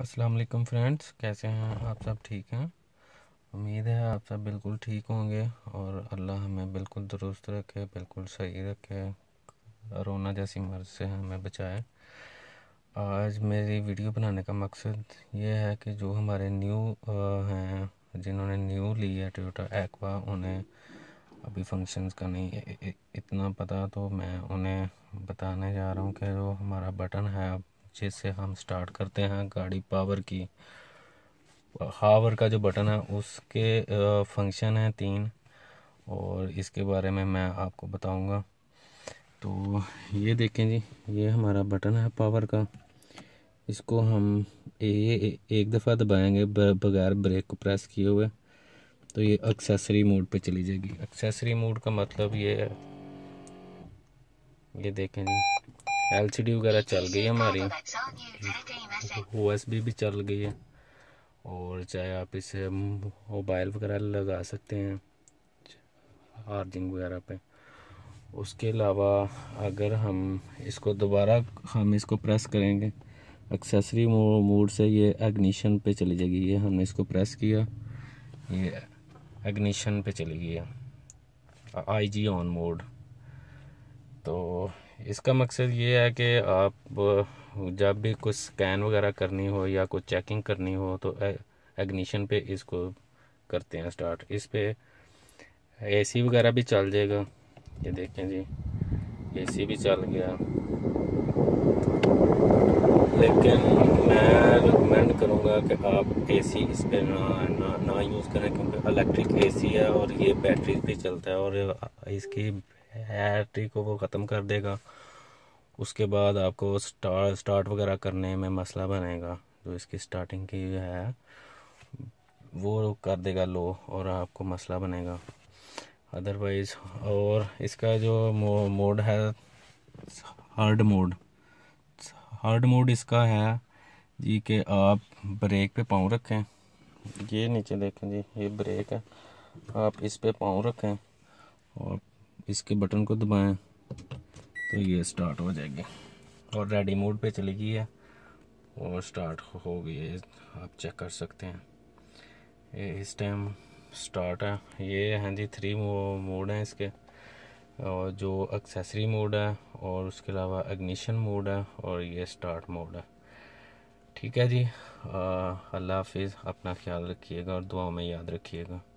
अस्सलाम वालेकुम फ्रेंड्स कैसे हैं आप सब ठीक हैं उम्मीद है आप सब बिल्कुल ठीक होंगे और अल्लाह हमें बिल्कुल दुरुस्त रखे बिल्कुल सही रखे रोना जैसी मर्ज से हमें बचाए आज मेरी वीडियो बनाने का मकसद ये है कि जो हमारे न्यू हैं जिन्होंने न्यू ली है टोयोटा एक्वा उन्हें अभी फंक्शंस का नहीं इतना पता तो मैं उन्हें बताने जा रहा हूँ कि जो हमारा बटन है से हम स्टार्ट करते हैं गाड़ी पावर की हावर का जो बटन है उसके फंक्शन है तीन और इसके बारे में मैं आपको बताऊंगा तो ये देखें जी ये हमारा बटन है पावर का इसको हम ए, ए, एक दफ़ा दबाएंगे बगैर ब्रेक को प्रेस किए हुए तो ये एक्सेसरी मोड पे चली जाएगी एक्सेसरी मोड का मतलब ये है ये देखें जी एलसीडी वगैरह चल गई है हमारी ओएसबी भी चल गई है और चाहे आप इसे मोबाइल वगैरह लगा सकते हैं चार्जिंग वगैरह पे उसके अलावा अगर हम इसको दोबारा हम इसको प्रेस करेंगे एक्सेसरी मोड से ये एग्निशन पे चली जाएगी ये हमने इसको प्रेस किया ये एग्निशन पे चली गई है आई जी ऑन मोड तो इसका मकसद ये है कि आप जब भी कुछ स्कैन वगैरह करनी हो या कुछ चेकिंग करनी हो तो एग्निशन पे इसको करते हैं स्टार्ट इस पे एसी वगैरह भी चल जाएगा ये देखें जी एसी भी चल गया लेकिन मैं रिकमेंड करूँगा कि आप एसी इस पर ना ना ना यूज़ करें क्योंकि इलेक्ट्रिक एसी है और ये बैटरी पे चलता है और इसकी ट्री को वो ख़त्म कर देगा उसके बाद आपको स्टार्ट स्टार्ट वगैरह करने में मसला बनेगा जो इसकी स्टार्टिंग की है वो कर देगा लो और आपको मसला बनेगा अदरवाइज़ और इसका जो मो, मोड है हार्ड मोड हार्ड मोड इसका है जी कि आप ब्रेक पे पाँव रखें ये नीचे देखें जी ये ब्रेक है आप इस पे पाँव रखें और इसके बटन को दबाएं तो ये स्टार्ट हो जाएगी और रेडी मोड पे चली गई है और स्टार्ट हो गई है आप चेक कर सकते हैं ये इस टाइम स्टार्ट है ये हैं जी थ्री मोड हैं इसके और जो एक्सेसरी मोड है और उसके अलावा अग्निशन मोड है और ये स्टार्ट मोड है ठीक है जी अल्लाह हाफिज़ अपना ख्याल रखिएगा और दुआओं में याद रखिएगा